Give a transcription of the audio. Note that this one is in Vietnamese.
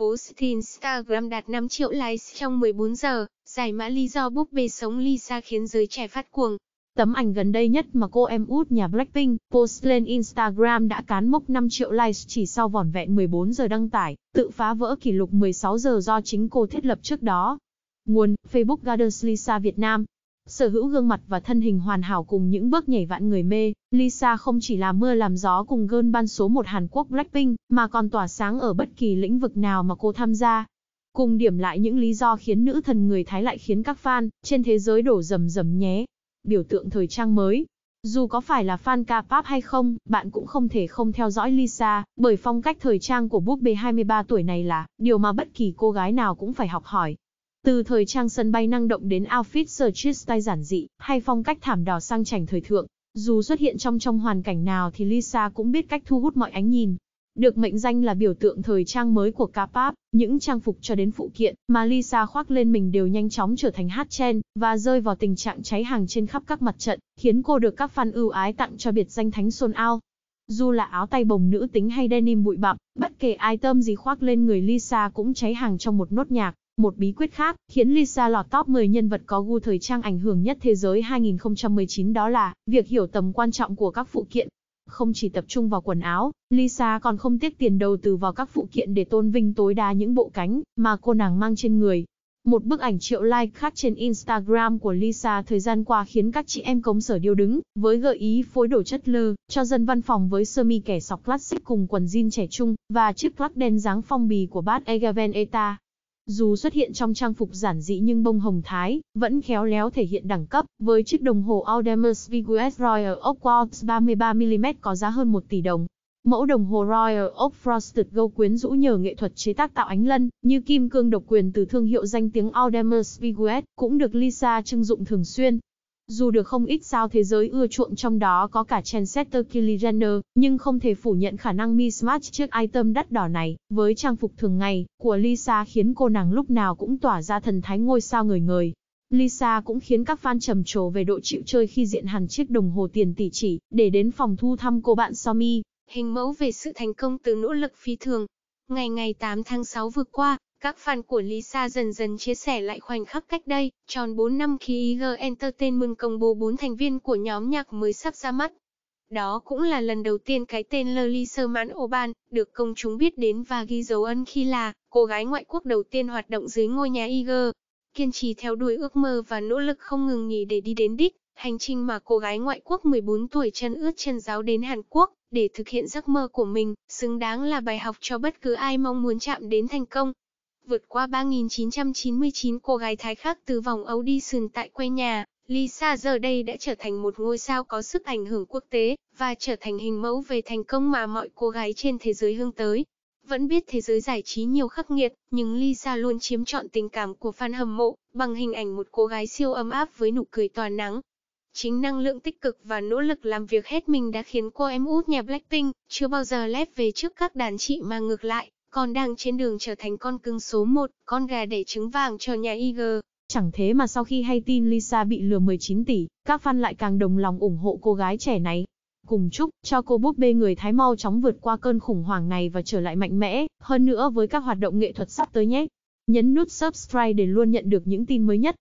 Post Instagram đạt 5 triệu likes trong 14 giờ, giải mã lý do búp bê sống Lisa khiến giới trẻ phát cuồng. Tấm ảnh gần đây nhất mà cô em út nhà Blackpink post lên Instagram đã cán mốc 5 triệu likes chỉ sau vỏn vẹn 14 giờ đăng tải, tự phá vỡ kỷ lục 16 giờ do chính cô thiết lập trước đó. Nguồn, Facebook Gardens Lisa Việt Nam Sở hữu gương mặt và thân hình hoàn hảo cùng những bước nhảy vạn người mê, Lisa không chỉ là mưa làm gió cùng gơn ban số một Hàn Quốc Blackpink, mà còn tỏa sáng ở bất kỳ lĩnh vực nào mà cô tham gia. Cùng điểm lại những lý do khiến nữ thần người Thái lại khiến các fan trên thế giới đổ rầm rầm nhé. Biểu tượng thời trang mới, dù có phải là fan K-pop hay không, bạn cũng không thể không theo dõi Lisa, bởi phong cách thời trang của búp bê 23 tuổi này là điều mà bất kỳ cô gái nào cũng phải học hỏi. Từ thời trang sân bay năng động đến outfit search tay giản dị, hay phong cách thảm đỏ sang chảnh thời thượng, dù xuất hiện trong trong hoàn cảnh nào thì Lisa cũng biết cách thu hút mọi ánh nhìn. Được mệnh danh là biểu tượng thời trang mới của K-pop, những trang phục cho đến phụ kiện mà Lisa khoác lên mình đều nhanh chóng trở thành hot trend và rơi vào tình trạng cháy hàng trên khắp các mặt trận, khiến cô được các fan ưu ái tặng cho biệt danh Thánh son Ao. Dù là áo tay bồng nữ tính hay denim bụi bặm, bất kể item gì khoác lên người Lisa cũng cháy hàng trong một nốt nhạc. Một bí quyết khác, khiến Lisa lọt top 10 nhân vật có gu thời trang ảnh hưởng nhất thế giới 2019 đó là, việc hiểu tầm quan trọng của các phụ kiện. Không chỉ tập trung vào quần áo, Lisa còn không tiếc tiền đầu tư vào các phụ kiện để tôn vinh tối đa những bộ cánh mà cô nàng mang trên người. Một bức ảnh triệu like khác trên Instagram của Lisa thời gian qua khiến các chị em cống sở điêu đứng, với gợi ý phối đồ chất lơ, cho dân văn phòng với sơ mi kẻ sọc classic cùng quần jean trẻ trung, và chiếc lắc đen dáng phong bì của Bad Egaven Eta. Dù xuất hiện trong trang phục giản dị nhưng bông hồng thái, vẫn khéo léo thể hiện đẳng cấp, với chiếc đồng hồ Audemars Piguet Royal Oak Quartz 33mm có giá hơn 1 tỷ đồng. Mẫu đồng hồ Royal Oak Frosted Gold quyến rũ nhờ nghệ thuật chế tác tạo ánh lân, như kim cương độc quyền từ thương hiệu danh tiếng Audemars Piguet, cũng được Lisa trưng dụng thường xuyên, dù được không ít sao thế giới ưa chuộng trong đó có cả Chancetter Kylie Jenner, nhưng không thể phủ nhận khả năng Miss Match chiếc item đắt đỏ này, với trang phục thường ngày của Lisa khiến cô nàng lúc nào cũng tỏa ra thần thái ngôi sao người người. Lisa cũng khiến các fan trầm trồ về độ chịu chơi khi diện hẳn chiếc đồng hồ tiền tỷ chỉ để đến phòng thu thăm cô bạn Somi. Hình mẫu về sự thành công từ nỗ lực phi thường. Ngày ngày 8 tháng 6 vừa qua, các fan của Lisa dần dần chia sẻ lại khoảnh khắc cách đây, tròn 4 năm khi IG Entertainment công bố 4 thành viên của nhóm nhạc mới sắp ra mắt. Đó cũng là lần đầu tiên cái tên Lily Sherman Oban được công chúng biết đến và ghi dấu ấn khi là cô gái ngoại quốc đầu tiên hoạt động dưới ngôi nhà IG. Kiên trì theo đuổi ước mơ và nỗ lực không ngừng nghỉ để đi đến đích, hành trình mà cô gái ngoại quốc 14 tuổi chân ướt chân giáo đến Hàn Quốc để thực hiện giấc mơ của mình, xứng đáng là bài học cho bất cứ ai mong muốn chạm đến thành công vượt qua 3.999 cô gái Thái khác từ vòng Âu đi sườn tại quê nhà. Lisa giờ đây đã trở thành một ngôi sao có sức ảnh hưởng quốc tế, và trở thành hình mẫu về thành công mà mọi cô gái trên thế giới hướng tới. Vẫn biết thế giới giải trí nhiều khắc nghiệt, nhưng Lisa luôn chiếm trọn tình cảm của fan hâm mộ, bằng hình ảnh một cô gái siêu ấm áp với nụ cười tỏa nắng. Chính năng lượng tích cực và nỗ lực làm việc hết mình đã khiến cô em út nhà Blackpink chưa bao giờ lép về trước các đàn chị mà ngược lại, còn đang trên đường trở thành con cưng số 1, con gà đẻ trứng vàng cho nhà IG. Chẳng thế mà sau khi hay tin Lisa bị lừa 19 tỷ, các fan lại càng đồng lòng ủng hộ cô gái trẻ này. Cùng chúc cho cô búp bê người Thái mau chóng vượt qua cơn khủng hoảng này và trở lại mạnh mẽ, hơn nữa với các hoạt động nghệ thuật sắp tới nhé. Nhấn nút subscribe để luôn nhận được những tin mới nhất.